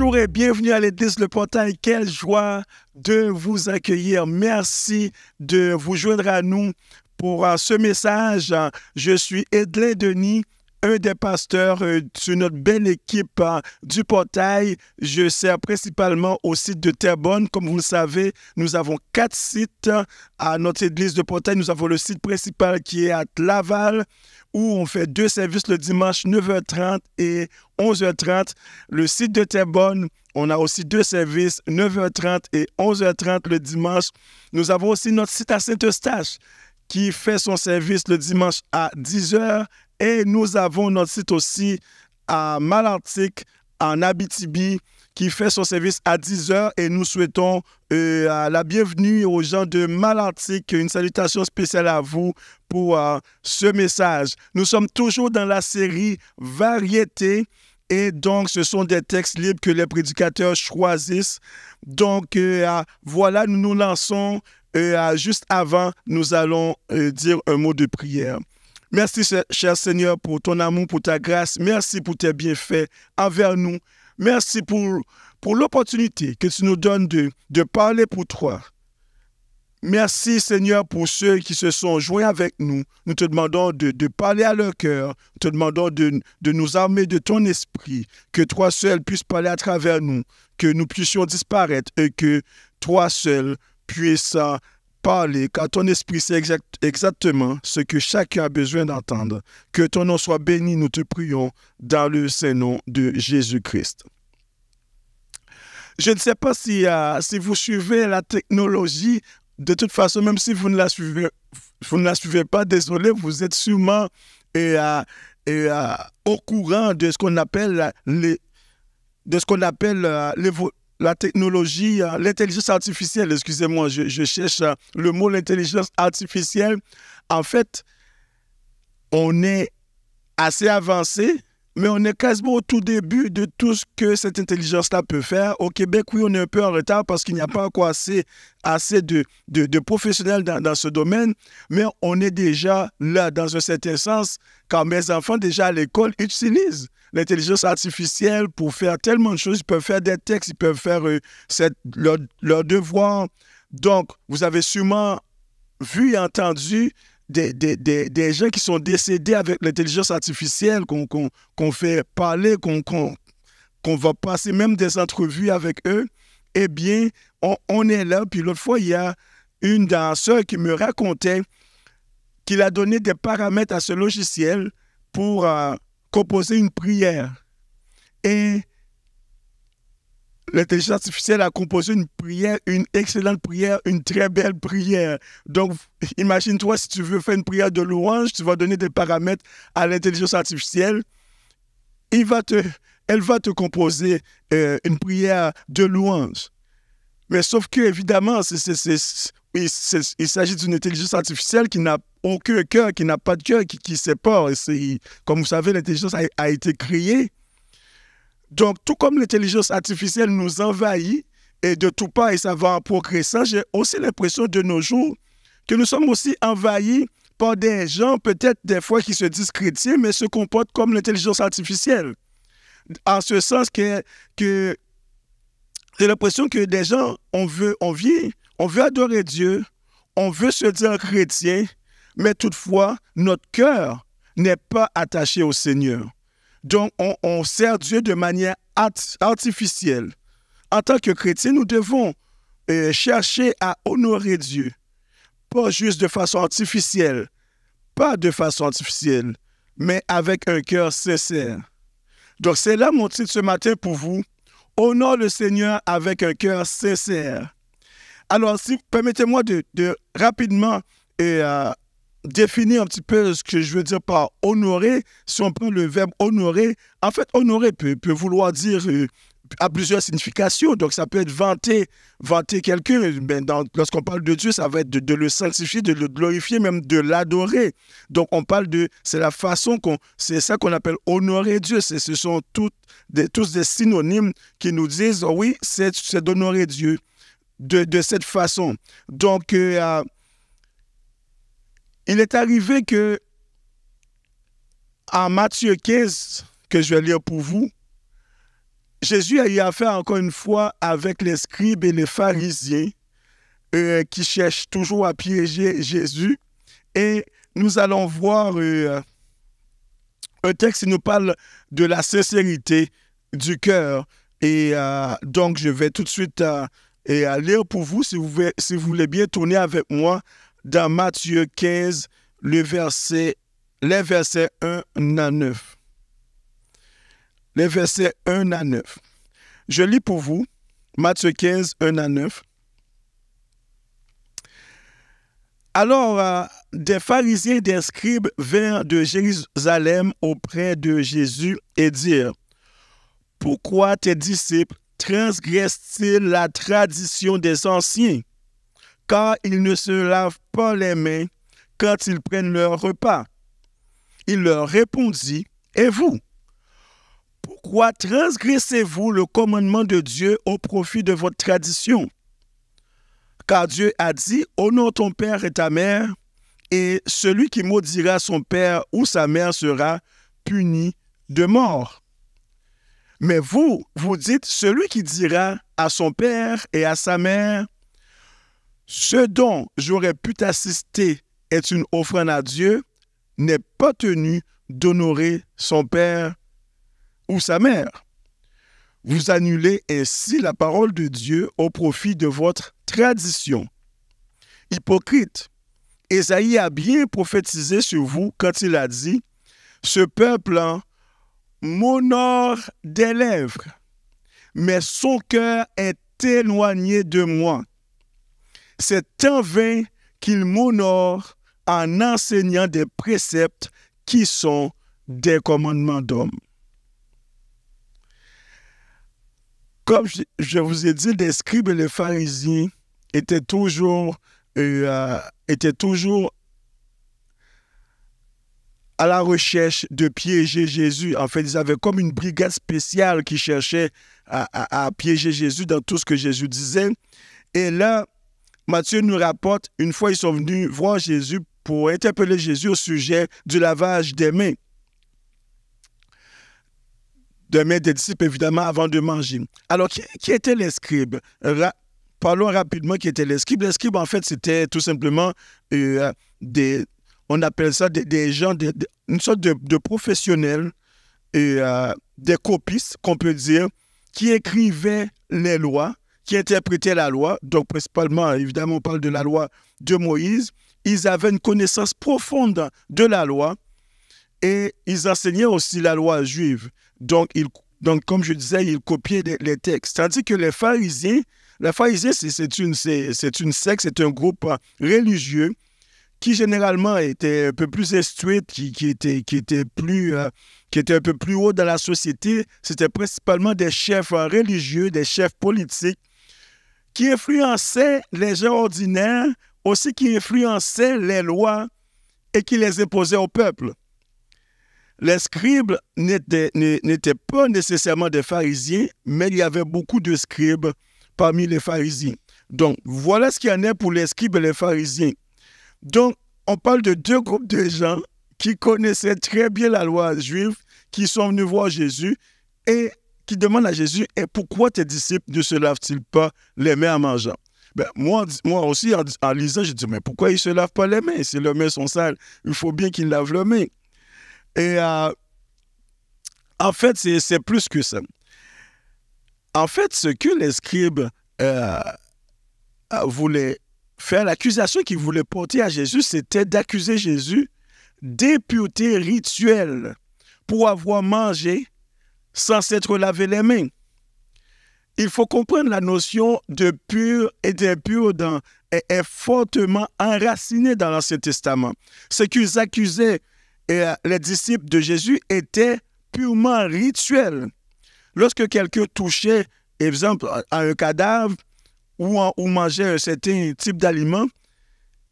Bonjour et bienvenue à l'Église Le portail Quelle joie de vous accueillir. Merci de vous joindre à nous pour euh, ce message. Je suis Edlin Denis un des pasteurs de euh, notre belle équipe hein, du portail. Je sers principalement au site de Terrebonne. Comme vous le savez, nous avons quatre sites hein. à notre église de portail. Nous avons le site principal qui est à Laval, où on fait deux services le dimanche 9h30 et 11h30. Le site de Terrebonne, on a aussi deux services 9h30 et 11h30 le dimanche. Nous avons aussi notre site à Saint-Eustache qui fait son service le dimanche à 10h. Et nous avons notre site aussi à Malartic, en Abitibi, qui fait son service à 10h. Et nous souhaitons euh, la bienvenue aux gens de Malartic. Une salutation spéciale à vous pour euh, ce message. Nous sommes toujours dans la série Variété. Et donc, ce sont des textes libres que les prédicateurs choisissent. Donc, euh, voilà, nous nous lançons et euh, juste avant, nous allons euh, dire un mot de prière. Merci, cher, Seigneur, pour ton amour, pour ta grâce. Merci pour tes bienfaits envers nous. Merci pour, pour l'opportunité que tu nous donnes de, de parler pour toi. Merci Seigneur pour ceux qui se sont joints avec nous. Nous te demandons de, parler à leur cœur. Nous te demandons de, nous armer de ton esprit. Que toi seul puisses parler à travers nous. Que nous puissions disparaître et que toi seul puissant, parler, car ton esprit sait exactement ce que chacun a besoin d'entendre. Que ton nom soit béni, nous te prions, dans le Saint-Nom de Jésus-Christ. Je ne sais pas si, euh, si vous suivez la technologie. De toute façon, même si vous ne la suivez, vous la suivez pas, désolé, vous êtes sûrement et, euh, euh, au courant de ce qu'on appelle les de ce qu'on appelle la technologie, euh, l'intelligence artificielle, excusez-moi, je, cherche euh, le mot l'intelligence artificielle. En fait, on est assez avancé mais on est quasiment au tout début de tout ce que cette intelligence-là peut faire. Au Québec, oui, on est un peu en retard parce qu'il n'y a pas encore assez, de, professionnels dans, ce domaine, mais on est déjà là dans un certain sens. Quand mes enfants, déjà à l'école, utilisent l'intelligence artificielle pour faire tellement de choses. Ils peuvent faire des textes, ils peuvent faire leurs cette, leur, Donc, vous avez sûrement vu et entendu des, gens qui sont décédés avec l'intelligence artificielle, qu'on fait parler, qu'on va passer même des entrevues avec eux, eh bien, on, est là. Puis l'autre fois, il y a une danseuse qui me racontait qu'il a donné des paramètres à ce logiciel pour euh, composer une prière. Et L'intelligence artificielle a composé une prière, une excellente prière, une très belle prière. Donc, imagine-toi si tu veux faire une prière de louange, tu vas donner des paramètres à l'intelligence artificielle. Il va te, elle va te composer euh, une prière de louange. Mais sauf que, évidemment, il, s'agit d'une intelligence artificielle qui n'a aucun cœur, qui n'a pas de cœur, qui, et sépare. comme vous savez, l'intelligence a été créée donc, tout comme l'intelligence artificielle nous envahit et de tout part, et ça va en progressant, j'ai aussi l'impression de nos jours que nous sommes aussi envahis par des gens, peut-être des fois qui se disent chrétiens, mais se comportent comme l'intelligence artificielle. En ce sens que, que j'ai l'impression que des gens, on veut, on on veut adorer Dieu, on veut se dire chrétien, mais toutefois, notre cœur n'est pas attaché au Seigneur. Donc, on, sert Dieu de manière artificielle. En tant que chrétien, nous devons euh, chercher à honorer Dieu, pas juste de façon artificielle, pas de façon artificielle, mais avec un cœur sincère. Donc, c'est là mon titre ce matin pour vous. Honore le Seigneur avec un cœur sincère. Alors, si, permettez-moi de, rapidement et, euh, définir un petit peu ce que je veux dire par honorer. Si on prend le verbe honorer, en fait, honorer peut, vouloir dire euh, à plusieurs significations. Donc, ça peut être vanter, vanter quelqu'un. Ben, Lorsqu'on parle de Dieu, ça va être de, le sanctifier, de le glorifier, même de l'adorer. Donc, on parle de, c'est la façon qu'on, c'est ça qu'on appelle honorer Dieu. Ce sont toutes des, tous des synonymes qui nous disent, oui, c'est d'honorer Dieu de, cette façon. Donc, euh, il est arrivé que, en Matthieu 15, que je vais lire pour vous, Jésus a eu affaire encore une fois avec les scribes et les pharisiens euh, qui cherchent toujours à piéger Jésus. Et nous allons voir euh, un texte qui nous parle de la sincérité du cœur. Et euh, donc, je vais tout de suite et lire pour vous, si vous, si vous voulez bien tourner avec moi dans Matthieu 15, le verset, les versets 1 à 9. Les versets 1 à 9. Je lis pour vous Matthieu 15, 1 à 9. Alors, euh, des pharisiens et des scribes vinrent de Jérusalem auprès de Jésus et dirent, Pourquoi tes disciples transgressent-ils la tradition des anciens car ils ne se lavent pas les mains quand ils prennent leur repas. Il leur répondit, Et vous Pourquoi transgressez-vous le commandement de Dieu au profit de votre tradition Car Dieu a dit, Honore ton père et ta mère, et celui qui maudira son père ou sa mère sera puni de mort. Mais vous, vous dites, celui qui dira à son père et à sa mère, ce dont j'aurais pu t'assister est une offrande à Dieu, n'est pas tenu d'honorer son père ou sa mère. Vous annulez ainsi la parole de Dieu au profit de votre tradition. Hypocrite, Esaïe a bien prophétisé sur vous quand il a dit, Ce peuple m'honore des lèvres, mais son cœur est éloigné de moi. C'est en vain qu'il m'honore en enseignant des préceptes qui sont des commandements d'homme. Comme je vous ai dit, les scribes et les pharisiens étaient toujours, euh, toujours à la recherche de piéger Jésus. En fait, ils avaient comme une brigade spéciale qui cherchait à, à piéger Jésus dans tout ce que Jésus disait. Et là, Matthieu nous rapporte, une fois ils sont venus voir Jésus pour interpeller Jésus au sujet du lavage des mains. Des mains des disciples, évidemment, avant de manger. Alors, qui, était étaient les scribes Parlons rapidement qui étaient les scribes. Les scribes, en fait, c'était tout simplement euh, des, on appelle ça des, gens, une sorte de, professionnels, euh, des copistes, qu'on peut dire, qui écrivaient les lois, qui interprétaient la loi, donc principalement, évidemment, on parle de la loi de Moïse, ils avaient une connaissance profonde de la loi et ils enseignaient aussi la loi juive. Donc, donc comme je disais, ils copiaient les, textes. Tandis que les pharisiens, les pharisiens, c'est une, une secte, c'est un groupe religieux qui généralement était un peu plus instruit, qui, était, qui, était, plus, euh, qui était un peu plus haut dans la société. C'était principalement des chefs religieux, des chefs politiques qui influençaient les gens ordinaires, aussi qui influençaient les lois et qui les imposaient au peuple. Les scribes n'étaient pas nécessairement des pharisiens, mais il y avait beaucoup de scribes parmi les pharisiens. Donc, voilà ce qu'il y en a pour les scribes et les pharisiens. Donc, on parle de deux groupes de gens qui connaissaient très bien la loi juive, qui sont venus voir Jésus, et qui demande à Jésus Et pourquoi tes disciples ne se lavent-ils pas les mains en mangeant ben, moi, moi aussi, en, lisant, je dis Mais pourquoi ils ne se lavent pas les mains Si les mains sont sales, il faut bien qu'ils lavent leurs mains. Et euh, en fait, c'est plus que ça. En fait, ce que les scribes euh, euh, voulaient faire, l'accusation qu'ils voulaient porter à Jésus, c'était d'accuser Jésus d'impureté rituel pour avoir mangé sans s'être lavé les mains. Il faut comprendre la notion de pur et d'impur est, fortement enracinée dans l'Ancien Testament. Ce qu'ils accusaient euh, les disciples de Jésus était purement rituel. Lorsque quelqu'un touchait, exemple, à un cadavre ou, mangeait un certain type d'aliment,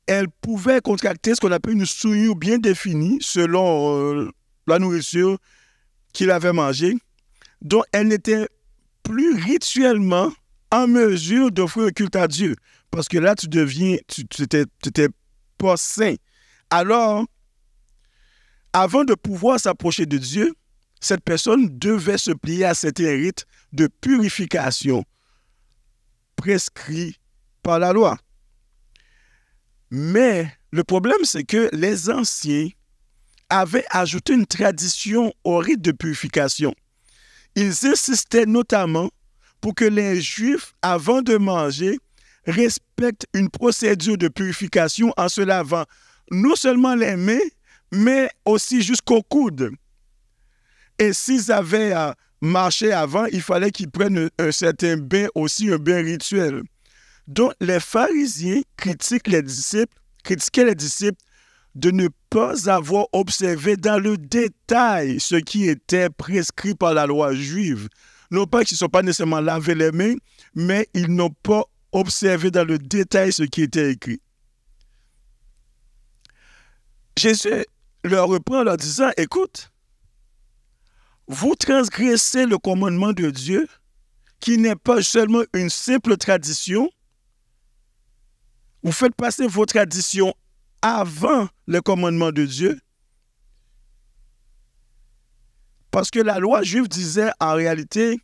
elle pouvait contracter ce qu'on appelle une souillure bien définie selon euh, la nourriture qu'il avait mangée dont elle n'était plus rituellement en mesure d'offrir le culte à Dieu. Parce que là, tu deviens, tu n'étais pas saint. Alors, avant de pouvoir s'approcher de Dieu, cette personne devait se plier à cet rite de purification prescrit par la loi. Mais le problème, c'est que les anciens avaient ajouté une tradition au rite de purification ils insistaient notamment pour que les Juifs, avant de manger, respectent une procédure de purification en se lavant non seulement les mains, mais aussi jusqu'au coude. Et s'ils avaient euh, marché avant, il fallait qu'ils prennent un certain bain, aussi un bain rituel. Donc les pharisiens critiquent les disciples, critiquaient les disciples de ne pas avoir observé dans le détail ce qui était prescrit par la loi juive. Non pas qu'ils ne sont pas nécessairement lavé les mains, mais ils n'ont pas observé dans le détail ce qui était écrit. Jésus leur reprend en leur disant, écoute, vous transgressez le commandement de Dieu, qui n'est pas seulement une simple tradition, vous faites passer vos traditions avant le commandement de Dieu. Parce que la loi juive disait en réalité,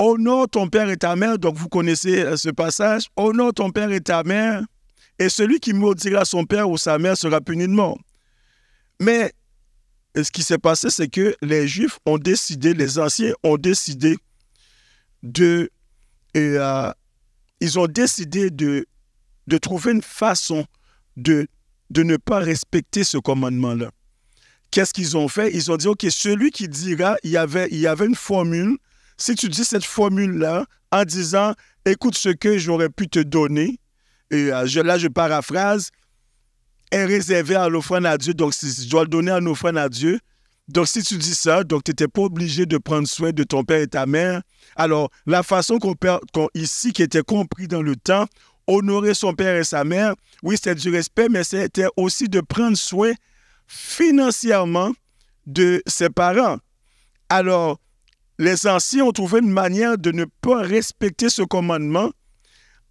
honore ton père et ta mère, donc vous connaissez euh, ce passage, honore ton père et ta mère, et celui qui maudira son père ou sa mère sera puni de mort. Mais ce qui s'est passé, c'est que les Juifs ont décidé, les anciens ont décidé de... Euh, ils ont décidé de, de trouver une façon de, de ne pas respecter ce commandement-là. Qu'est-ce qu'ils ont fait? Ils ont dit, OK, celui qui dira, il y avait, il y avait une formule. Si tu dis cette formule-là en disant, écoute ce que j'aurais pu te donner, et euh, là, je paraphrase, est réservé à l'offrande à Dieu. Donc, si, je dois le donner en offrande à Dieu. Donc, si tu dis ça, donc tu n'étais pas obligé de prendre soin de ton père et ta mère. Alors, la façon qu'on qu ici, qui était compris dans le temps, honorer son père et sa mère, oui, c'est du respect, mais c'était aussi de prendre soin financièrement de ses parents. Alors, les anciens ont trouvé une manière de ne pas respecter ce commandement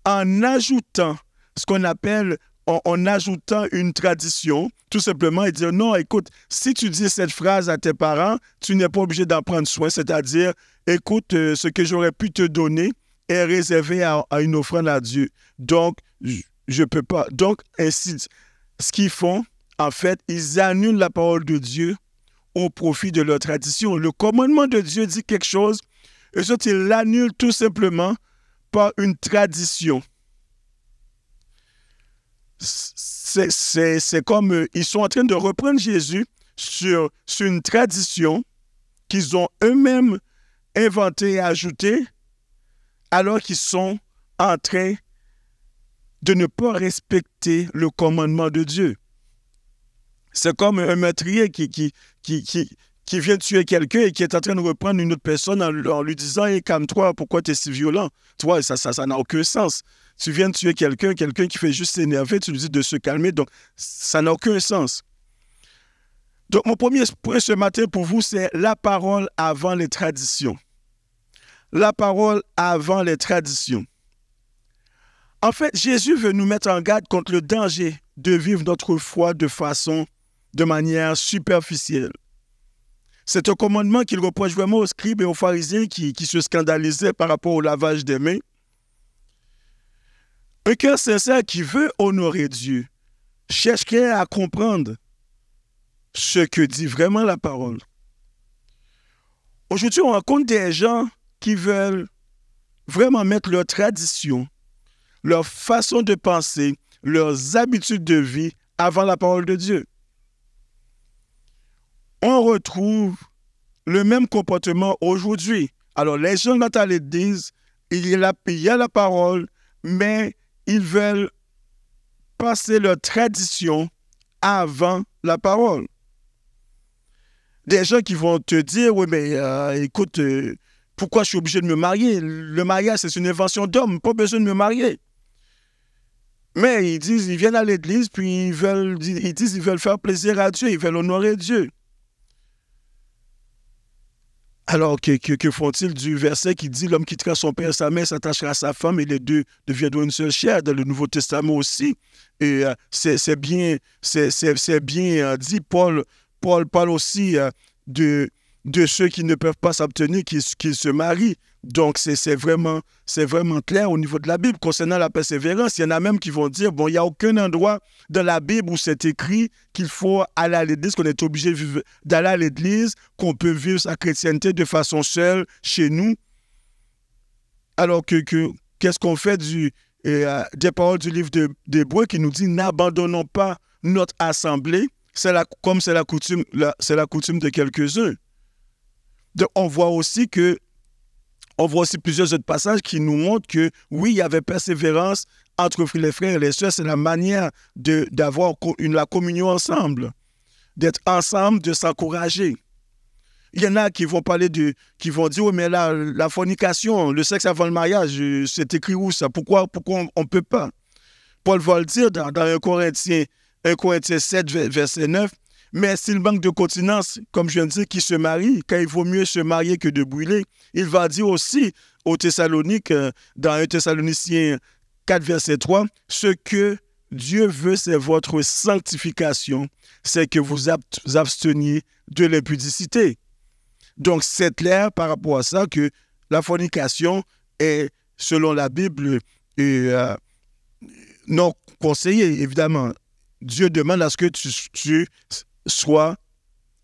en ajoutant ce qu'on appelle, en, ajoutant une tradition, tout simplement, et dire, non, écoute, si tu dis cette phrase à tes parents, tu n'es pas obligé d'en prendre soin, c'est-à-dire, écoute, euh, ce que j'aurais pu te donner, est réservé à, une offrande à Dieu. Donc, je ne peux pas. Donc, ainsi, ce qu'ils font, en fait, ils annulent la parole de Dieu au profit de leur tradition. Le commandement de Dieu dit quelque chose, et soit ils l'annulent tout simplement par une tradition. C'est comme euh, ils sont en train de reprendre Jésus sur, sur une tradition qu'ils ont eux-mêmes inventée et ajoutée alors qu'ils sont en train de ne pas respecter le commandement de Dieu. C'est comme un meurtrier qui, qui, vient tuer quelqu'un et qui est en train de reprendre une autre personne en, lui disant calme-toi, pourquoi tu es si violent Toi, ça n'a ça, aucun sens. Tu viens de tuer quelqu'un, quelqu'un qui fait juste s'énerver, tu lui dis de se calmer, donc ça n'a aucun sens. Donc, mon premier point ce matin pour vous, c'est la parole avant les traditions la parole avant les traditions. En fait, Jésus veut nous mettre en garde contre le danger de vivre notre foi de façon, de manière superficielle. C'est un commandement qu'il reproche vraiment aux scribes et aux pharisiens qui, se scandalisaient par rapport au lavage des mains. Un cœur sincère qui veut honorer Dieu cherche à comprendre ce que dit vraiment la parole. Aujourd'hui, on rencontre des gens qui veulent vraiment mettre leur tradition, leur façon de penser, leurs habitudes de vie avant la parole de Dieu. On retrouve le même comportement aujourd'hui. Alors les gens de disent il y, a la, la parole, mais ils veulent passer leur tradition avant la parole. Des gens qui vont te dire, oui, mais euh, écoute, euh, pourquoi je suis obligé de me marier Le mariage, c'est une invention d'homme, pas besoin de me marier. Mais ils disent, ils viennent à l'église, puis ils veulent, ils ils veulent faire plaisir à Dieu, ils veulent honorer Dieu. Alors que, font-ils du verset qui dit l'homme quittera son père et sa mère s'attachera à sa femme et les deux deviendront une seule chair dans le Nouveau Testament aussi. Et euh, c'est bien, c'est bien euh, dit Paul, Paul parle aussi euh, de de ceux qui ne peuvent pas s'obtenir qui se marient. Donc, c'est vraiment, vraiment clair au niveau de la Bible concernant la persévérance. Il y en a même qui vont dire, bon, il n'y a aucun endroit dans la Bible où c'est écrit qu'il faut aller à l'église, qu'on est obligé d'aller à l'église, qu'on peut vivre sa chrétienté de façon seule chez nous. Alors que qu'est-ce qu'on fait du, euh, des paroles du livre de, Bois qui nous dit, n'abandonnons pas notre assemblée, la, comme c'est la, coutume, c'est la coutume de quelques-uns on voit aussi que on voit aussi plusieurs autres passages qui nous montrent que oui, il y avait persévérance entre les frères et les sœurs. C'est la manière d'avoir la communion ensemble, d'être ensemble, de s'encourager. Il y en a qui vont parler de, qui vont dire, mais là, la fornication, le sexe avant le mariage, euh, c'est écrit où ça Pourquoi, pourquoi on ne peut pas Paul va le dire dans, dans 1 Corinthiens 7, verset 9, mais s'il manque de continence, comme je viens de dire, qui se marie, quand il vaut mieux se marier que de brûler, il va dire aussi aux Thessalonique, euh, dans 1 Thessaloniciens 4, verset 3, ce que Dieu veut, c'est votre sanctification, c'est que vous absteniez de l'impudicité. Donc c'est clair par rapport à ça que la fornication est, selon la Bible, euh, non conseillée, évidemment. Dieu demande à ce que tu sois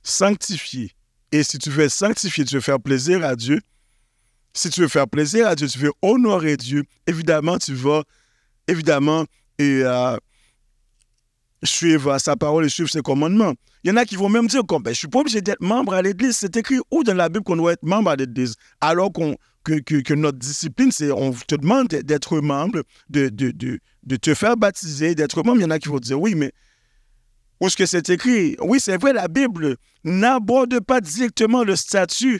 sanctifié. Et si tu veux sanctifier tu veux faire plaisir à Dieu. Si tu veux faire plaisir à Dieu, tu veux honorer Dieu, évidemment, tu vas, évidemment, et, euh, suivre sa parole et suivre ses commandements. Il y en a qui vont même dire Je ben, je suis pas obligé d'être membre à l'Église. C'est écrit où dans la Bible qu'on doit être membre à l'Église? Alors qu'on, que, notre discipline, c'est on te demande d'être membre, de, de, de, te faire baptiser, d'être membre. Il y en a qui vont dire, oui, mais où ce que c'est écrit, oui, c'est vrai, la Bible n'aborde pas directement le statut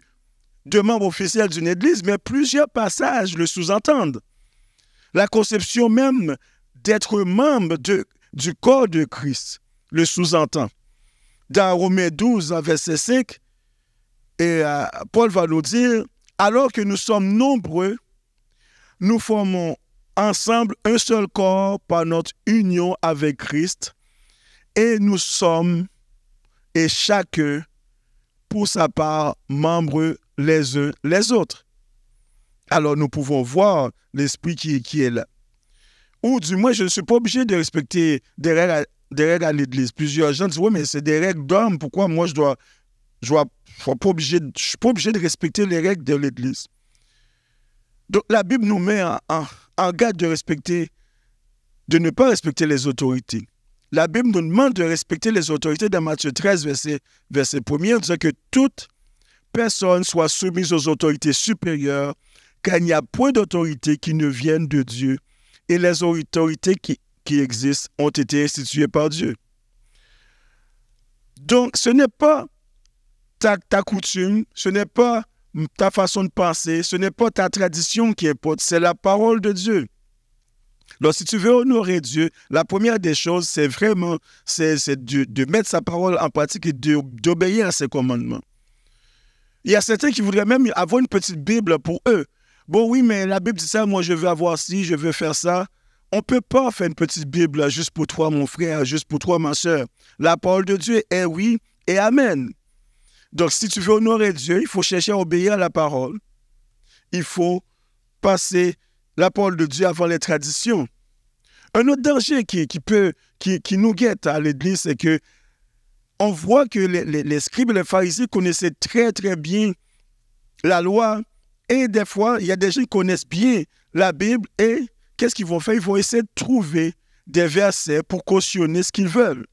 de membre officiel d'une Église, mais plusieurs passages le sous-entendent. La conception même d'être membre du corps de Christ le sous-entend. Dans Romains 12, verset 5, euh, Paul va nous dire, alors que nous sommes nombreux, nous formons ensemble un seul corps par notre union avec Christ et nous sommes, et chacun, pour sa part, membres les uns les autres. Alors nous pouvons voir l'esprit qui, est là. Ou du moins, je ne suis pas obligé de respecter des règles à, l'Église. Plusieurs gens disent, oui, mais c'est des règles d'hommes, pourquoi moi je dois... Je ne suis pas obligé de respecter les règles de l'Église. Donc la Bible nous met en, en garde de respecter, de ne pas respecter les autorités la Bible nous demande de respecter les autorités dans Matthieu 13, verset, verset 1er, en disant que toute personne soit soumise aux autorités supérieures, car il n'y a point d'autorité qui ne vienne de Dieu, et les autorités qui, existent ont été instituées par Dieu. Donc, ce n'est pas ta, ta coutume, ce n'est pas ta façon de penser, ce n'est pas ta tradition qui importe, c'est la parole de Dieu. Donc, si tu veux honorer Dieu, la première des choses, c'est vraiment c'est, de, de, mettre sa parole en pratique et d'obéir à ses commandements. Il y a certains qui voudraient même avoir une petite Bible pour eux. Bon, oui, mais la Bible dit ça, moi je veux avoir ci, je veux faire ça. On ne peut pas faire une petite Bible juste pour toi, mon frère, juste pour toi, ma soeur. La parole de Dieu est oui et amen. Donc, si tu veux honorer Dieu, il faut chercher à obéir à la parole. Il faut passer la parole de Dieu avant les traditions. Un autre danger qui, peut, qui, nous guette à l'Église, c'est que on voit que les, scribes les pharisiens connaissaient très, très bien la loi. Et des fois, il y a des gens qui connaissent bien la Bible et qu'est-ce qu'ils vont faire? Ils vont essayer de trouver des versets pour cautionner ce qu'ils veulent.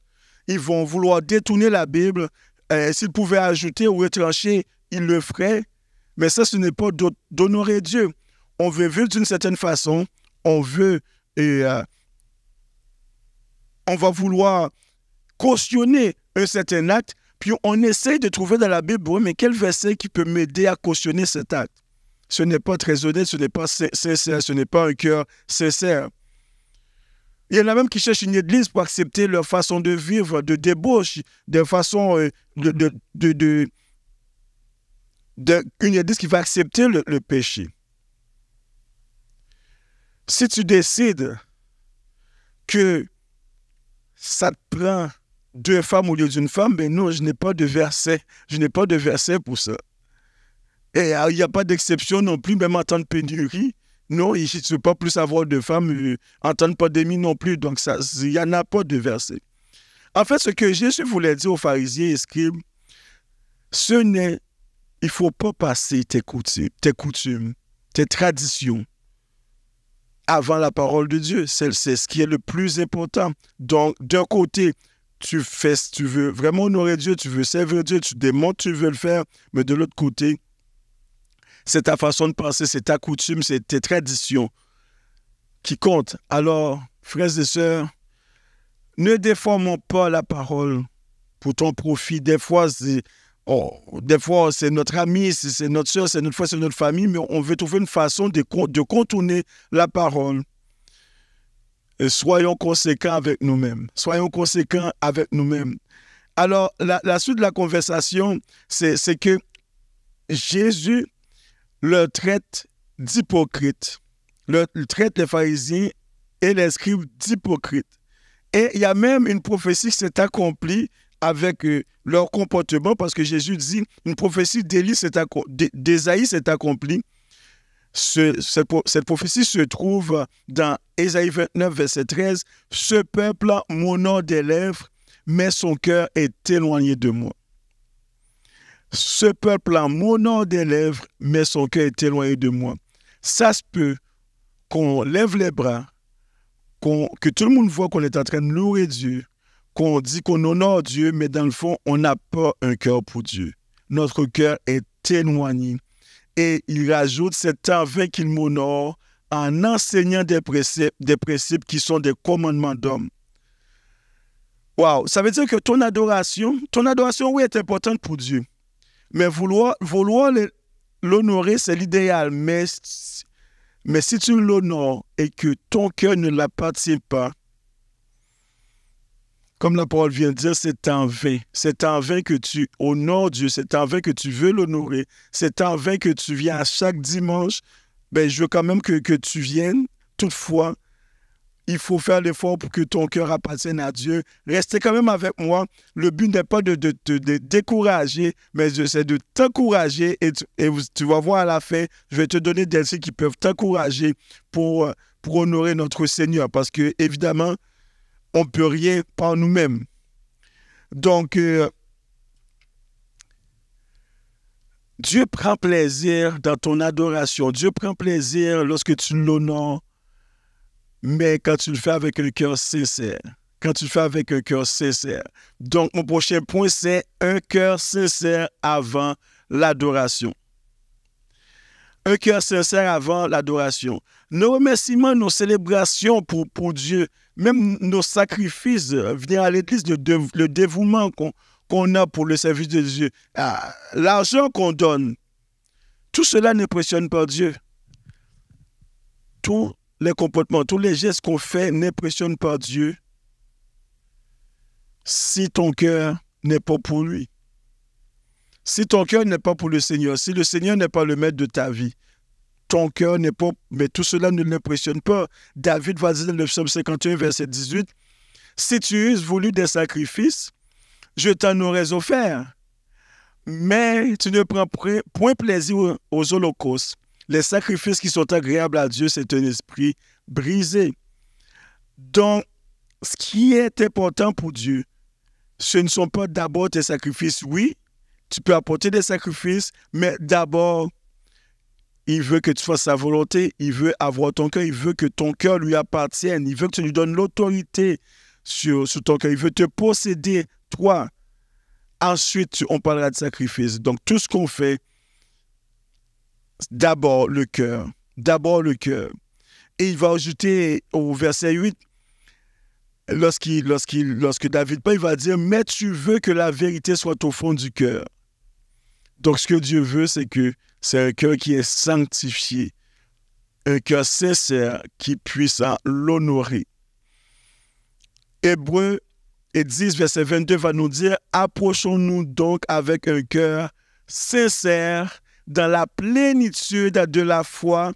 Ils vont vouloir détourner la Bible. Euh, s'ils pouvaient ajouter ou retrancher, ils le feraient. Mais ça, ce n'est pas d'honorer Dieu on veut vivre d'une certaine façon, on veut et euh, on va vouloir cautionner un certain acte, puis on essaye de trouver dans la Bible, mais quel verset qui peut m'aider à cautionner cet acte Ce n'est pas très honnête, ce n'est pas sincère, ce n'est pas un cœur sincère. Il y en a même qui cherchent une église pour accepter leur façon de vivre, de débauche, de façon euh, de, une église qui va accepter le péché si tu décides que ça te prend deux femmes au lieu d'une femme, ben non, je n'ai pas de verset. Je n'ai pas de verset pour ça. Et ah, il n'y a pas d'exception non plus, même en temps de pénurie. Non, tu ne peux pas plus avoir de femmes euh, en temps de pandémie non plus. Donc, il n'y en a pas de verset. En fait, ce que Jésus voulait dire aux pharisiens il scribes, ce n'est, il ne faut pas passer tes coutumes, tes coutumes, tes traditions, avant la parole de Dieu. C'est ce qui est le plus important. Donc, d'un côté, tu fais ce tu veux vraiment honorer Dieu, tu veux servir Dieu, tu démontes, tu veux le faire, mais de l'autre côté, c'est ta façon de penser, c'est ta coutume, c'est tes traditions qui comptent. Alors, frères et sœurs, ne déformons pas la parole pour ton profit. Des fois, Oh, des fois, c'est notre ami, c'est notre soeur, c'est notre frère, c'est notre famille, mais on veut trouver une façon de, contourner la parole. soyons conséquents avec nous-mêmes. Soyons conséquents avec nous-mêmes. Alors, la, suite de la conversation, c'est que Jésus le traite d'hypocrite. Le, traite les pharisiens et les scribes d'hypocrite. Et il y a même une prophétie qui s'est accomplie avec euh, leur comportement parce que Jésus dit, une prophétie d'Ésaïe s'est accomplie. Ce, cette, prophétie se trouve dans Ésaïe 29, verset 13. Ce peuple nom des lèvres, mais son cœur est éloigné de moi. Ce peuple nom des lèvres, mais son cœur est éloigné de moi. Ça se peut qu'on lève les bras, que tout le monde voit qu'on est en train de louer Dieu, qu'on dit qu'on honore Dieu, mais dans le fond, on n'a pas un cœur pour Dieu. Notre cœur est éloigné. Et il rajoute, c'est avec qu'il m'honore en enseignant des principes qui sont des commandements d'homme. Wow, ça veut dire que ton adoration, ton adoration, oui, est importante pour Dieu. Mais vouloir, vouloir l'honorer, c'est l'idéal. Mais, mais si tu l'honores et que ton cœur ne l'appartient pas, comme la parole vient de dire, c'est en vain. C'est en vain que tu honores Dieu, c'est en vain que tu veux l'honorer, c'est en vain que tu viens à chaque dimanche. Ben, je veux quand même que, tu viennes. Toutefois, il faut faire l'effort pour que ton cœur appartienne à Dieu. Restez quand même avec moi. Le but n'est pas de te décourager, mais c'est de t'encourager et, tu, et tu vas voir à la fin, je vais te donner des signes qui peuvent t'encourager pour, euh, pour honorer notre Seigneur. Parce que, évidemment, on ne peut rien par nous-mêmes. Donc, euh, Dieu prend plaisir dans ton adoration. Dieu prend plaisir lorsque tu l'honores, mais quand tu le fais avec un cœur sincère. Quand tu le fais avec un cœur sincère. Donc, mon prochain point, c'est un cœur sincère avant l'adoration. Un cœur sincère avant l'adoration. Nos remerciements, nos célébrations pour, pour Dieu, même nos sacrifices, euh, venir à l'église, le, dévouement qu'on a pour le service de Dieu, ah, l'argent qu'on donne, tout cela n'impressionne pas Dieu. Tous les comportements, tous les gestes qu'on fait n'impressionnent pas Dieu si ton cœur n'est pas pour lui. Si ton cœur n'est pas pour le Seigneur, si le Seigneur n'est pas le maître de ta vie, ton cœur n'est pas... Mais tout cela ne l'impressionne pas. David va dire dans le psaume 51, verset 18, Si tu eusses voulu des sacrifices, je t'en aurais offert. Mais tu ne prends point plaisir aux holocaustes. Les sacrifices qui sont agréables à Dieu, c'est un esprit brisé. Donc, ce qui est important pour Dieu, ce ne sont pas d'abord tes sacrifices. Oui, tu peux apporter des sacrifices, mais d'abord il veut que tu fasses sa volonté. Il veut avoir ton cœur. Il veut que ton cœur lui appartienne. Il veut que tu lui donnes l'autorité sur, sur ton cœur. Il veut te posséder, toi. Ensuite, on parlera de sacrifice. Donc, tout ce qu'on fait, d'abord le cœur. D'abord le cœur. Et il va ajouter au verset 8, lorsque David parle, il va dire, mais tu veux que la vérité soit au fond du cœur. Donc, ce que Dieu veut, c'est que c'est un cœur qui est sanctifié, un cœur sincère qui puisse l'honorer. Hébreu et 10, verset 22 va nous dire, approchons-nous donc avec un cœur sincère dans la plénitude de la foi,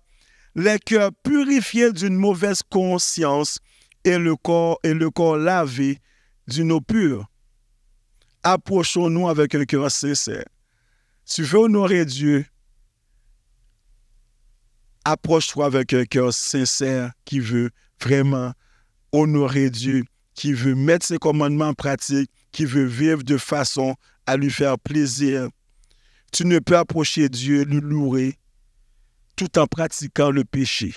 les cœurs purifiés d'une mauvaise conscience et le corps, et le corps lavé d'une eau pure. Approchons-nous avec un cœur sincère. Tu veux honorer Dieu, approche-toi avec un cœur sincère qui veut vraiment honorer Dieu, qui veut mettre ses commandements en pratique, qui veut vivre de façon à lui faire plaisir. Tu ne peux approcher Dieu, le louer, tout en pratiquant le péché.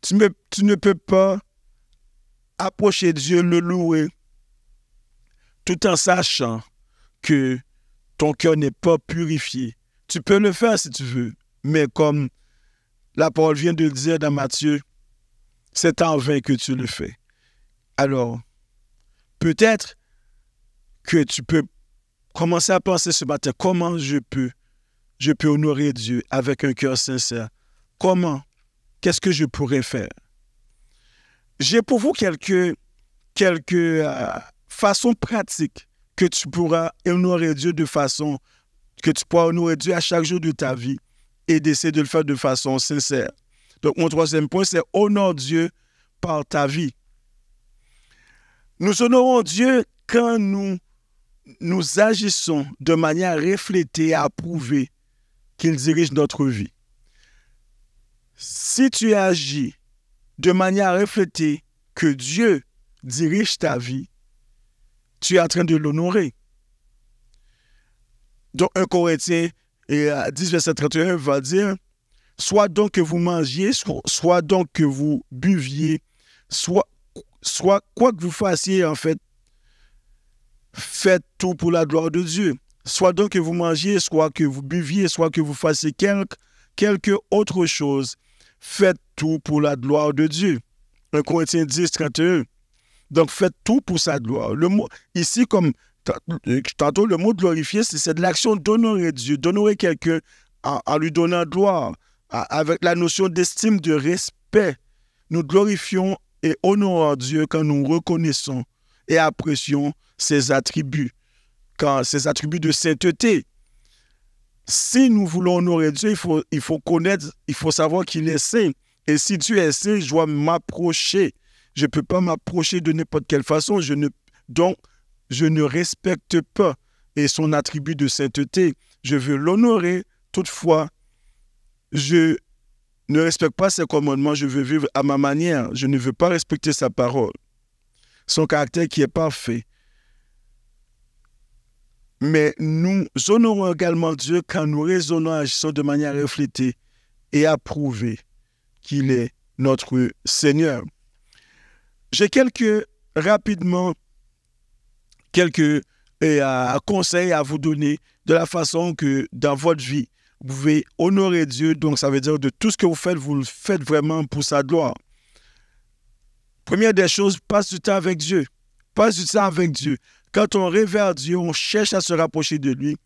Tu, ne peux pas approcher Dieu, le louer, tout en sachant que ton cœur n'est pas purifié. Tu peux le faire si tu veux, mais comme la parole vient de le dire dans Matthieu, c'est en vain que tu le fais. Alors, peut-être que tu peux commencer à penser ce matin, comment je peux, je peux honorer Dieu avec un cœur sincère. Comment, qu'est-ce que je pourrais faire? J'ai pour vous quelques, quelques euh, façons pratiques que tu pourras honorer Dieu de façon, que tu pourras honorer Dieu à chaque jour de ta vie et d'essayer de le faire de façon sincère. Donc, mon troisième point, c'est honore Dieu par ta vie. Nous honorons Dieu quand nous, nous agissons de manière à refléter, à prouver qu'il dirige notre vie. Si tu agis de manière à refléter que Dieu dirige ta vie, tu es en train de l'honorer. Donc, un Corinthien et à 10, verset 31, va dire, soit donc que vous mangiez, soit, donc que vous buviez, soit, soit quoi que vous fassiez, en fait, faites tout pour la gloire de Dieu. Soit donc que vous mangiez, soit que vous buviez, soit que vous fassiez quelque, autre chose, faites tout pour la gloire de Dieu. 1 Corinthiens 10, 31. Donc faites tout pour sa gloire. Le mot, ici, comme Tantôt, le mot glorifier, c'est de l'action d'honorer Dieu, d'honorer quelqu'un en, lui donnant gloire, avec la notion d'estime, de respect. Nous glorifions et honorons Dieu quand nous reconnaissons et apprécions ses attributs, quand ses attributs de sainteté. Si nous voulons honorer Dieu, il faut, il faut connaître, il faut savoir qu'il est saint. Et si Dieu est saint, je dois m'approcher. Je ne peux pas m'approcher de n'importe quelle façon. Je ne... Donc, je ne respecte pas et son attribut de sainteté. Je veux l'honorer. Toutefois, je ne respecte pas ses commandements. Je veux vivre à ma manière. Je ne veux pas respecter sa parole. Son caractère qui est parfait. Mais nous honorons également Dieu quand nous raisonnons, agissons de manière reflétée et approuvée qu'il est notre Seigneur. J'ai quelques rapidement quelques euh, conseils à vous donner de la façon que dans votre vie, vous pouvez honorer Dieu. Donc, ça veut dire de tout ce que vous faites, vous le faites vraiment pour sa gloire. Première des choses, passe du temps avec Dieu. Passe du temps avec Dieu. Quand on à Dieu, on cherche à se rapprocher de lui,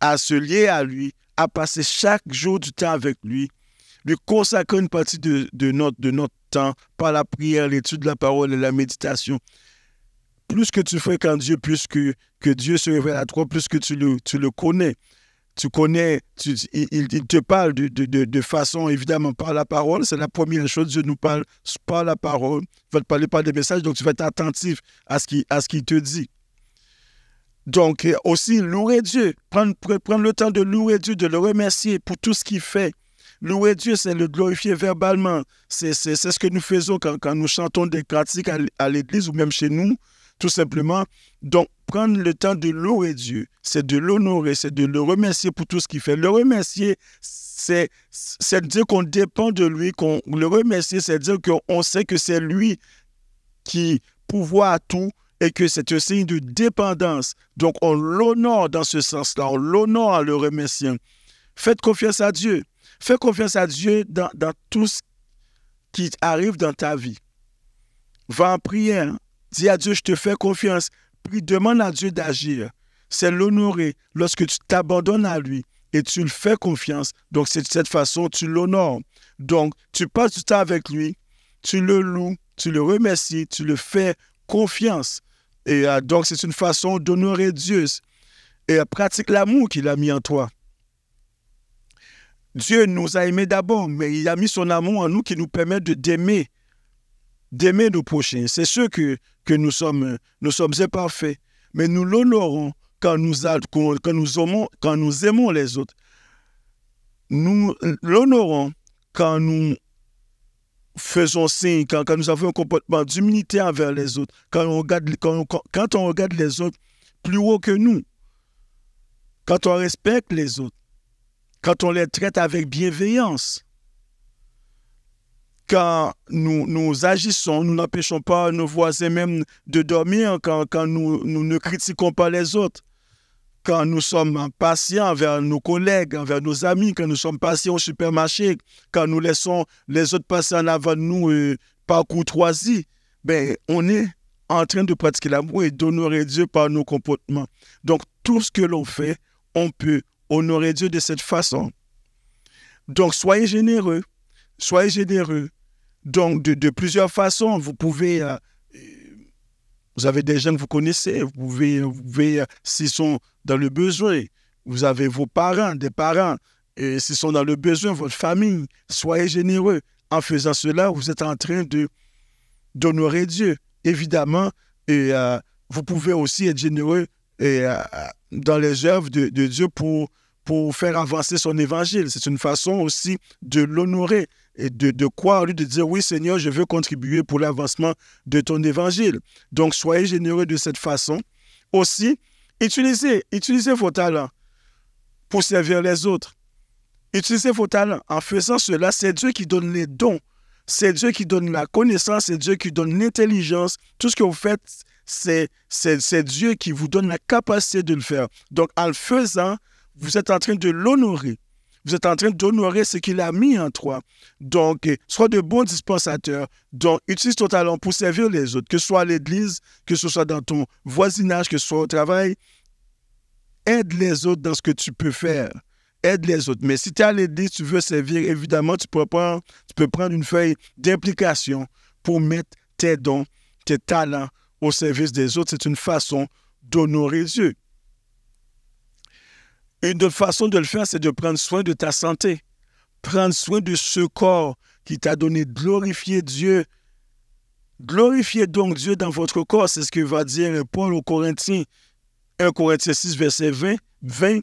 à se lier à lui, à passer chaque jour du temps avec lui, lui consacrer une partie de, notre, de notre temps par la prière, l'étude de la parole et la méditation plus que tu fais quand Dieu, plus que, Dieu se révèle à toi, plus que tu le, tu le connais. Tu connais, il, te parle de, façon, évidemment, par la parole. C'est la première chose. Dieu nous parle par la parole. Il va te parler par des messages, donc tu vas être attentif à ce qu'il te dit. Donc, euh, aussi, louer Dieu. Prendre, prendre le temps de louer Dieu, de le remercier pour tout ce qu'il fait. Louer Dieu, c'est le glorifier verbalement. C'est ce que nous faisons quand, nous chantons des pratiques à l'église ou même chez nous tout simplement. Donc, prendre le temps de louer Dieu, c'est de l'honorer, c'est de le remercier pour tout ce qu'il fait. Le remercier, c'est dire qu'on dépend de lui, qu'on le remercier, c'est dire qu'on sait que c'est lui qui pouvoir tout et que c'est un signe de dépendance. Donc, on l'honore dans ce sens-là, on l'honore en le remerciant. Faites confiance à Dieu. Faites confiance à Dieu dans, dans tout ce qui arrive dans ta vie. Va en prière, hein. Dis à Dieu, je te fais confiance. Prie, demande à Dieu d'agir. C'est l'honorer lorsque tu t'abandonnes à lui et tu lui fais confiance. Donc, c'est de cette façon, tu l'honores. Donc, tu passes du temps avec lui, tu le loues, tu le remercies, tu le fais confiance. Et euh, donc, c'est une façon d'honorer Dieu. Et euh, pratique l'amour qu'il a mis en toi. Dieu nous a aimés d'abord, mais il a mis son amour en nous qui nous permet d'aimer, d'aimer nos prochains. C'est ce que que nous sommes, nous sommes imparfaits, mais nous l'honorons quand nous, aimons, quand nous aimons les autres. Nous l'honorons quand nous faisons signe, quand, nous avons un comportement d'humilité envers les autres, quand on, regarde, quand on regarde les autres plus haut que nous, quand on respecte les autres, quand on les traite avec bienveillance quand nous, nous agissons, nous n'empêchons pas nos voisins même de dormir, quand, nous, ne critiquons pas les autres, quand nous sommes patients envers nos collègues, envers nos amis, quand nous sommes patients au supermarché, quand nous laissons les autres passer en avant de nous euh, par courtoisie, ben, on est en train de pratiquer l'amour et d'honorer Dieu par nos comportements. Donc, tout ce que l'on fait, on peut honorer Dieu de cette façon. Donc, soyez généreux. Soyez généreux. Donc, de, plusieurs façons, vous pouvez... Euh, vous avez des gens que vous connaissez, vous pouvez, euh, s'ils sont dans le besoin, vous avez vos parents, des parents, et s'ils sont dans le besoin, votre famille, soyez généreux. En faisant cela, vous êtes en train de d'honorer Dieu. Évidemment, et, euh, vous pouvez aussi être généreux dans les œuvres de, Dieu pour, pour faire avancer son évangile. C'est une façon aussi de l'honorer et de, quoi, croire en lui, de dire, oui Seigneur, je veux contribuer pour l'avancement de ton évangile. Donc soyez généreux de cette façon. Aussi, utilisez, utilisez vos talents pour servir les autres. Utilisez vos talents. En faisant cela, c'est Dieu qui donne les dons. C'est Dieu qui donne la connaissance, c'est Dieu qui donne l'intelligence. Tout ce que vous faites, c'est Dieu qui vous donne la capacité de le faire. Donc, en le faisant, vous êtes en train de l'honorer vous êtes en train d'honorer ce qu'il a mis en toi. Donc, sois de bons dispensateurs. Donc, utilise ton talent pour servir les autres, que ce soit à l'église, que ce soit dans ton voisinage, que ce soit au travail. Aide les autres dans ce que tu peux faire. Aide les autres. Mais si tu es à l'église, tu veux servir, évidemment, tu peux prendre, tu peux prendre une feuille d'implication pour mettre tes dons, tes talents au service des autres. C'est une façon d'honorer Dieu. Une autre façon de le faire, c'est de prendre soin de ta santé. Prendre soin de ce corps qui t'a donné. Glorifier Dieu. Glorifier donc Dieu dans votre corps. C'est ce que va dire Paul aux Corinthiens. 1 Corinthiens 6, verset 20. 20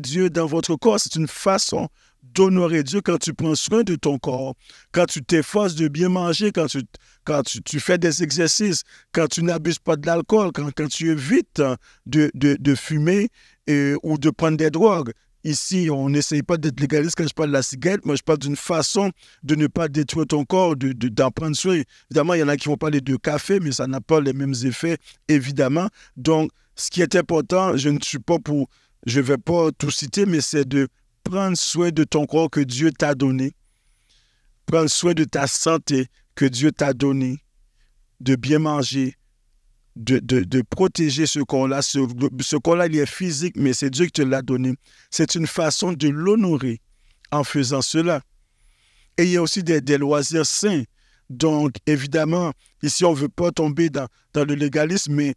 Dieu dans votre corps. C'est une façon d'honorer Dieu quand tu prends soin de ton corps, quand tu t'efforces de bien manger, quand tu, quand fais des exercices, quand tu n'abuses pas de l'alcool, quand, tu évites de, de, de fumer ou de prendre des drogues. Ici, on n'essaye pas d'être légaliste quand je parle de la cigarette, moi je parle d'une façon de ne pas détruire ton corps, d'en de, d'en prendre soin. Évidemment, il y en a qui vont parler de café, mais ça n'a pas les mêmes effets, évidemment. Donc, ce qui est important, je ne suis pas pour, je ne vais pas tout citer, mais c'est de prendre soin de ton corps que Dieu t'a donné, Prends soin de ta santé que Dieu t'a donné, de bien manger, de, protéger ce qu'on là Ce, qu'on a, là il est physique, mais c'est Dieu qui te l'a donné. C'est une façon de l'honorer en faisant cela. ayez aussi des, loisirs sains. Donc, évidemment, ici, on ne veut pas tomber dans, le légalisme, mais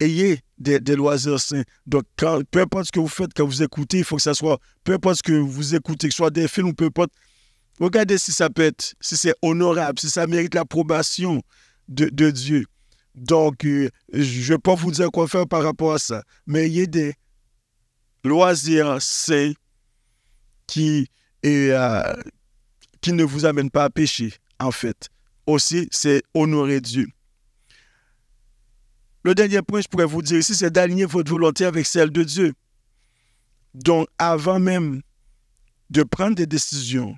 ayez des, des, loisirs sains. Donc, peu importe ce que vous faites, quand vous écoutez, il faut que ça soit, peu importe ce que vous écoutez, que ce soit des films ou peu importe, regardez si ça peut être, si c'est honorable, si ça mérite l'approbation de, de Dieu. Donc, euh, je ne peux vous dire quoi faire par rapport à ça. Mais il y a des loisirs c'est, qui, et, euh, qui ne vous amènent pas à pécher, en fait. Aussi, c'est honorer Dieu. Le dernier point, je pourrais vous dire ici, c'est d'aligner votre volonté avec celle de Dieu. Donc, avant même de prendre des décisions,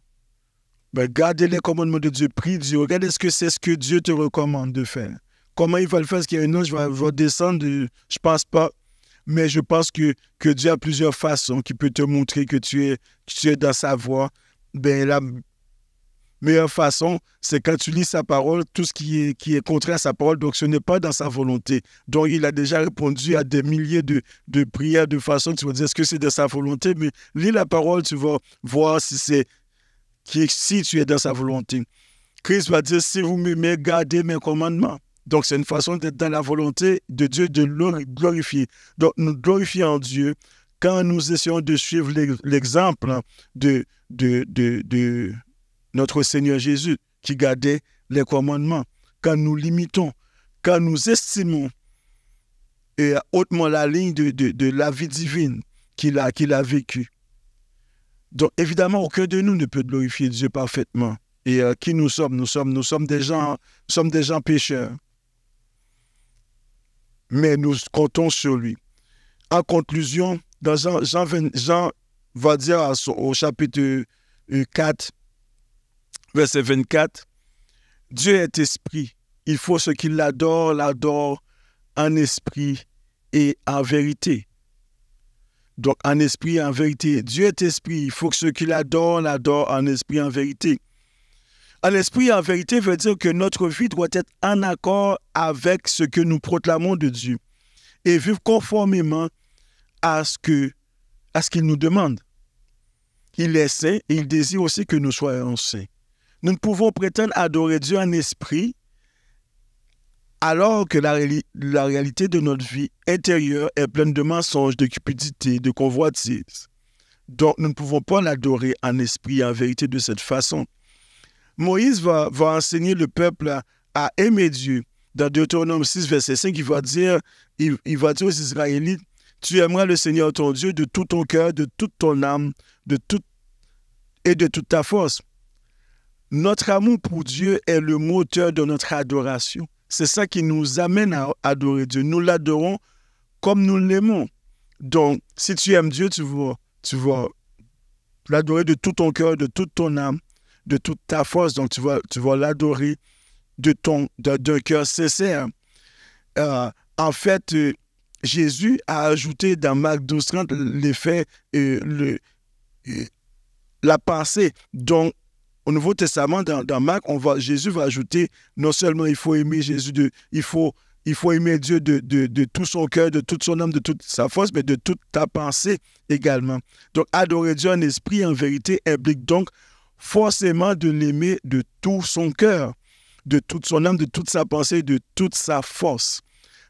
ben, gardez les commandements de Dieu, priez Dieu, regardez ce que c'est ce que Dieu te recommande de faire. Comment il va le faire? Est-ce qu'il y a un autre? Je vais, descendre. Je pense pas. Mais je pense que, que Dieu a plusieurs façons qui peut te montrer que tu es, tu es dans sa voie. Ben, la meilleure façon, c'est quand tu lis sa parole, tout ce qui est, qui est contraire à sa parole, donc ce n'est pas dans sa volonté. Donc il a déjà répondu à des milliers de, de prières de façon, tu vas dire, est-ce que c'est de sa volonté? Mais lis la parole, tu vas voir si c'est si tu es dans sa volonté. Christ va dire, si vous m'aimez, gardez mes commandements. Donc, c'est une façon d'être dans la volonté de Dieu, de le glorifier. Donc, nous glorifions Dieu quand nous essayons de suivre l'exemple de, de, notre Seigneur Jésus qui gardait les commandements, quand nous limitons, quand nous estimons hautement la ligne de, la vie divine qu'il a, qu'il a vécue. Donc évidemment, aucun de nous ne peut glorifier Dieu parfaitement. Et euh, qui nous sommes Nous sommes, nous sommes, des, gens, nous sommes des gens pécheurs mais nous comptons sur lui. En conclusion, dans Jean, Jean, va dire au chapitre 4, euh, verset 24, Dieu est esprit. Il faut ceux qui l'adorent, l'adorent en esprit et en vérité. Donc en esprit et en vérité. Dieu est esprit. Il faut que ceux qui l'adorent, l'adorent en esprit et en vérité l'esprit, en vérité, veut dire que notre vie doit être en accord avec ce que nous proclamons de Dieu et vivre conformément à ce que à ce qu'il nous demande. Il est saint et il désire aussi que nous soyons saints. Nous ne pouvons prétendre adorer Dieu en esprit alors que la, réalité de notre vie intérieure est pleine de mensonges, de cupidité, de convoitise. Donc nous ne pouvons pas l'adorer en esprit et en vérité de cette façon. Moïse va, va enseigner le peuple à aimer Dieu. Dans Deutéronome 6, verset 5, il va dire, va dire aux Israélites, tu aimeras le Seigneur ton Dieu de tout ton cœur, de toute ton âme, de toute et de toute ta force. Notre amour pour Dieu est le moteur de notre adoration. C'est ça qui nous amène à adorer Dieu. Nous l'adorons comme nous l'aimons. Donc, si tu aimes Dieu, tu vas, tu vas l'adorer de tout ton cœur, de toute ton âme, de toute ta force. Donc, tu vas, tu vas l'adorer de ton d'un cœur sincère. Euh, en fait, euh, Jésus a ajouté dans Marc 12, l'effet, et euh, le, euh, la pensée. Donc, au Nouveau Testament, dans, dans, Marc, on va, Jésus va ajouter non seulement il faut aimer Jésus, de, il, faut, il faut aimer Dieu de, de, de tout son cœur, de toute son âme, de toute sa force, mais de toute ta pensée également. Donc, adorer Dieu en esprit, en vérité, implique donc forcément de l'aimer de tout son cœur, de toute son âme, de toute sa pensée, de toute sa force.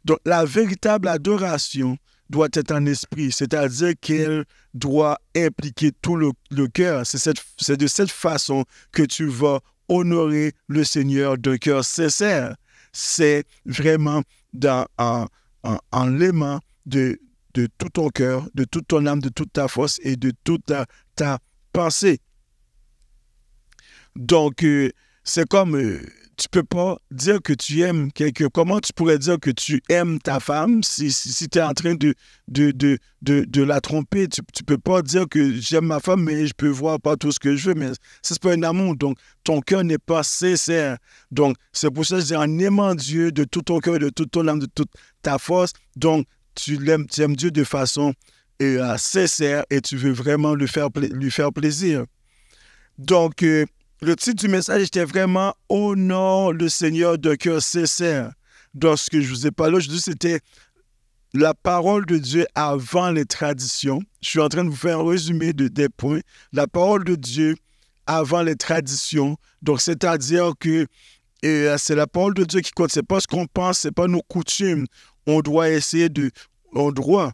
Donc la véritable adoration doit être en esprit, c'est-à-dire qu'elle doit impliquer tout le, cœur. C'est de cette façon que tu vas honorer le Seigneur d'un cœur sincère. C'est vraiment dans, en, en, l'aimant de, de tout ton cœur, de toute ton âme, de toute ta force et de toute ta pensée. Donc, euh, c'est comme, euh, tu peux pas dire que tu aimes quelqu'un. Comment tu pourrais dire que tu aimes ta femme si, si, tu es en train de, de, la tromper? Tu, tu peux pas dire que j'aime ma femme, mais je peux voir pas tout ce que je veux. Mais c'est pas un amour. Donc, ton cœur n'est pas sincère. Donc, c'est pour ça que je dis en aimant Dieu de tout ton cœur, de toute ton âme, de toute ta force. Donc, tu l'aimes, tu aimes Dieu de façon euh, sincère et tu veux vraiment lui faire, lui faire plaisir. Donc, le titre du message était vraiment Honore le Seigneur de cœur sincère. que je vous ai parlé, je c'était la parole de Dieu avant les traditions. Je suis en train de vous faire un résumé de des points. La parole de Dieu avant les traditions. Donc, c'est-à-dire que euh, c'est la parole de Dieu qui compte. C'est pas ce qu'on pense, c'est pas nos coutumes. On doit essayer de, on doit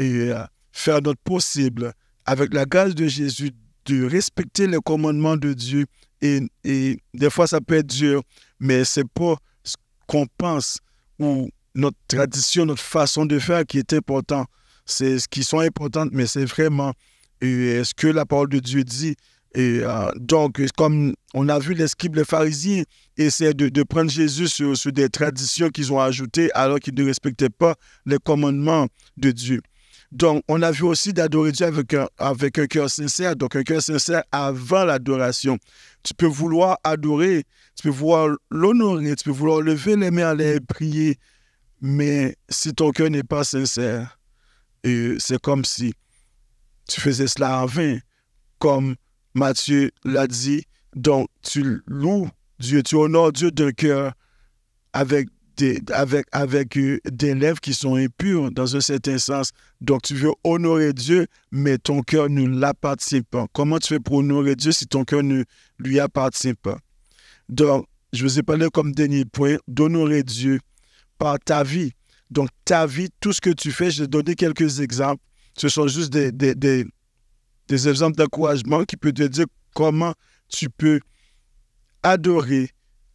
euh, faire notre possible avec la grâce de Jésus de respecter les commandements de Dieu. Et, et des fois, ça peut être dur, mais ce n'est pas ce qu'on pense ou notre tradition, notre façon de faire qui est important. C'est ce qui sont importantes, mais c'est vraiment est ce que la parole de Dieu dit. Et euh, donc, comme on a vu les scribes, les pharisiens essaient de, de prendre Jésus sur, sur des traditions qu'ils ont ajoutées alors qu'ils ne respectaient pas les commandements de Dieu. Donc, on a vu aussi d'adorer Dieu avec un, avec un cœur sincère. Donc, un cœur sincère avant l'adoration. Tu peux vouloir adorer, tu peux vouloir l'honorer, tu peux vouloir lever les mains, aller prier. Mais si ton cœur n'est pas sincère, c'est comme si tu faisais cela en vain, comme Matthieu l'a dit. Donc, tu loues Dieu, tu honores Dieu d'un cœur avec avec, avec euh, des lèvres qui sont impures dans un certain sens. Donc, tu veux honorer Dieu, mais ton cœur ne l'appartient pas. Comment tu fais pour honorer Dieu si ton cœur ne lui appartient pas? Donc, je vous ai parlé comme dernier point d'honorer Dieu par ta vie. Donc, ta vie, tout ce que tu fais, je vais donner quelques exemples. Ce sont juste des, des, des exemples d'encouragement qui peuvent te dire comment tu peux adorer,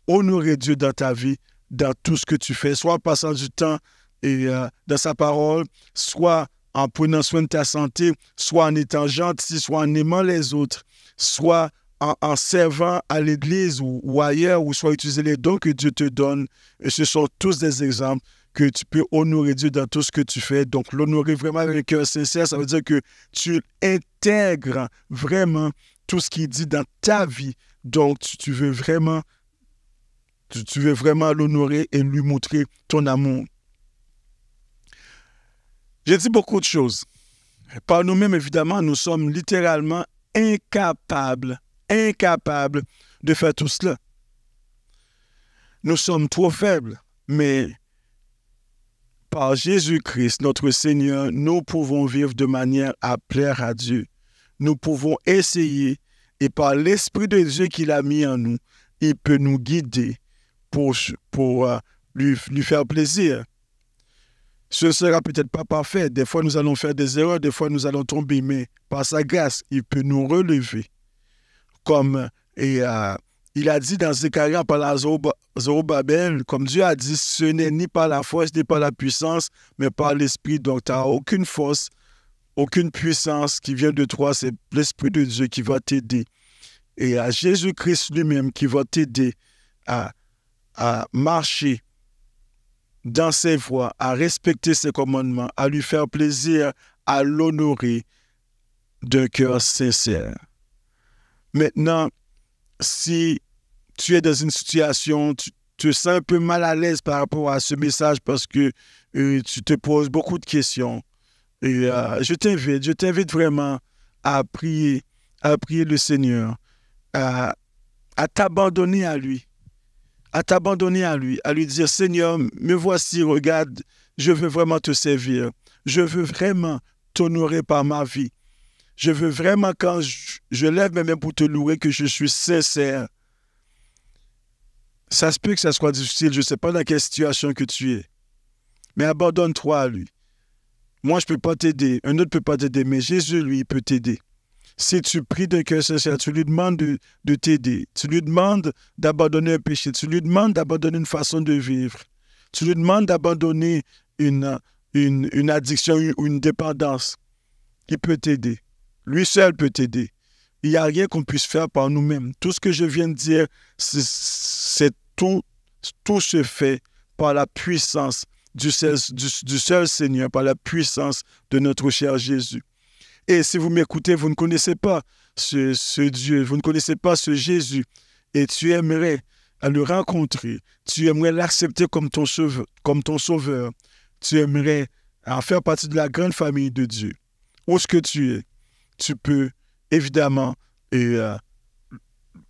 honorer Dieu dans ta vie dans tout ce que tu fais, soit en passant du temps et, euh, dans sa parole, soit en prenant soin de ta santé, soit en étant gentil, soit en aimant les autres, soit en, servant à l'Église ou, ailleurs, ou soit utiliser les dons que Dieu te donne. Et ce sont tous des exemples que tu peux honorer Dieu dans tout ce que tu fais. Donc, l'honorer vraiment avec un cœur sincère, ça veut dire que tu intègres vraiment tout ce qu'il dit dans ta vie. Donc, tu veux vraiment tu, veux vraiment l'honorer et lui montrer ton amour. J'ai dit beaucoup de choses. Par nous-mêmes, évidemment, nous sommes littéralement incapables, incapables de faire tout cela. Nous sommes trop faibles, mais par Jésus-Christ, notre Seigneur, nous pouvons vivre de manière à plaire à Dieu. Nous pouvons essayer, et par l'Esprit de Dieu qu'il a mis en nous, il peut nous guider pour, euh, lui, faire plaisir. Ce sera peut-être pas parfait. Des fois, nous allons faire des erreurs, des fois, nous allons tomber, mais par sa grâce, il peut nous relever. Comme euh, il a dit dans Zécharia par la Zorobabel, comme Dieu a dit, ce n'est ni par la force ni par la puissance, mais par l'Esprit. Donc, tu n'as aucune force, aucune puissance qui vient de toi. C'est l'Esprit de Dieu qui va t'aider. Et à euh, Jésus-Christ lui-même qui va t'aider à à marcher dans ses voies, à respecter ses commandements, à lui faire plaisir, à l'honorer d'un cœur sincère. Maintenant, si tu es dans une situation, tu te sens un peu mal à l'aise par rapport à ce message parce que euh, tu te poses beaucoup de questions, euh, je t'invite, je t'invite vraiment à prier, à prier le Seigneur, à t'abandonner à lui, à t'abandonner à lui, à lui dire, Seigneur, me voici, regarde, je veux vraiment te servir. Je veux vraiment t'honorer par ma vie. Je veux vraiment, quand je, lève mes mains pour te louer, que je suis sincère. Ça se peut que ça soit difficile, je ne sais pas dans quelle situation que tu es. Mais abandonne-toi à lui. Moi, je ne peux pas t'aider, un autre ne peut pas t'aider, mais Jésus, lui, peut t'aider. Si tu pries de cœur sincère, tu lui demandes de, t'aider, tu lui demandes d'abandonner un péché, tu lui demandes d'abandonner une façon de vivre, tu lui demandes d'abandonner une, addiction ou une dépendance, il peut t'aider. Lui seul peut t'aider. Il n'y a rien qu'on puisse faire par nous-mêmes. Tout ce que je viens de dire, c'est tout, tout se fait par la puissance du seul Seigneur, par la puissance de notre cher Jésus. Et si vous m'écoutez, vous ne connaissez pas ce, Dieu, vous ne connaissez pas ce Jésus, et tu aimerais le rencontrer, tu aimerais l'accepter comme ton, sauveur, comme ton sauveur, tu aimerais en faire partie de la grande famille de Dieu. Où ce que tu es, tu peux évidemment euh,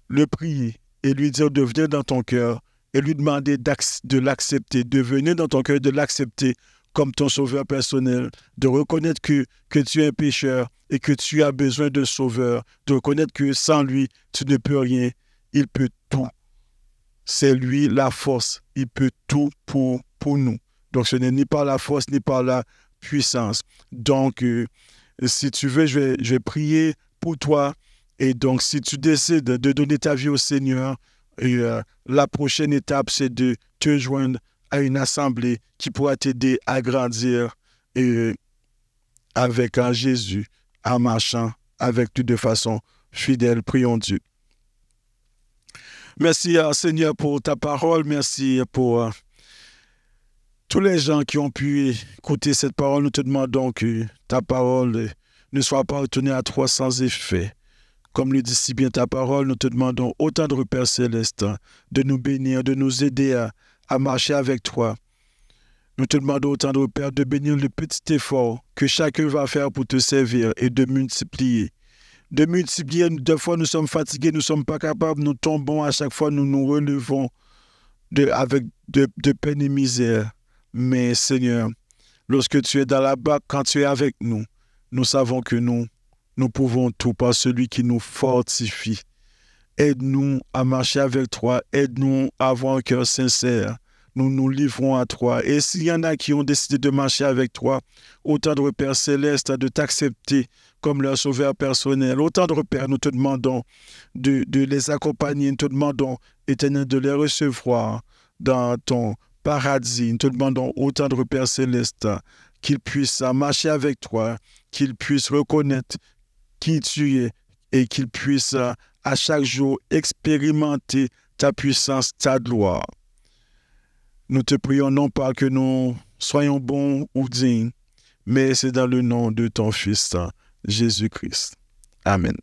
le prier et lui dire de venir dans ton cœur et lui demander de l'accepter, de venir dans ton cœur, de l'accepter comme ton sauveur personnel, de reconnaître que, que tu es un pécheur et que tu as besoin d'un sauveur, de reconnaître que sans lui, tu ne peux rien. Il peut tout. C'est lui la force. Il peut tout pour, pour nous. Donc ce n'est ni par la force ni par la puissance. Donc, euh, si tu veux, je vais, prier pour toi. Et donc, si tu décides de donner ta vie au Seigneur, euh, la prochaine étape, c'est de te joindre à une assemblée qui pourra t'aider à grandir avec un Jésus, en marchant avec tu de façon fidèle. Prions Dieu. Merci euh, Seigneur pour ta parole. Merci pour euh, tous les gens qui ont pu écouter cette parole. Nous te demandons que ta parole ne soit pas retournée à trois sans effet. Comme le dit si bien ta parole, nous te demandons autant de repères célestes, de nous bénir, de nous aider à à marcher avec toi. Nous te demandons au tendre Père de bénir le petit effort que chacun va faire pour te servir et de multiplier. De multiplier, deux fois nous sommes fatigués, nous ne sommes pas capables, nous tombons à chaque fois, nous nous relevons de, avec de, de peine et misère. Mais Seigneur, lorsque tu es dans la barque, quand tu es avec nous, nous savons que nous, nous pouvons tout par celui qui nous fortifie. Aide-nous à marcher avec toi. Aide-nous à avoir un cœur sincère. Nous nous livrons à toi. Et s'il y en a qui ont décidé de marcher avec toi, autant de repères céleste, de t'accepter comme leur sauveur personnel. Autant de repères, nous te demandons de, les accompagner. Nous te demandons, éternel, de les recevoir dans ton paradis. Nous te demandons, autant de repères céleste, qu'ils puissent marcher avec toi, qu'ils puissent reconnaître qui tu es et qu'ils puissent à chaque jour expérimenter ta puissance, ta gloire. Nous te prions non pas que nous soyons bons ou dignes, mais c'est dans le nom de ton Fils, Jésus-Christ. Amen.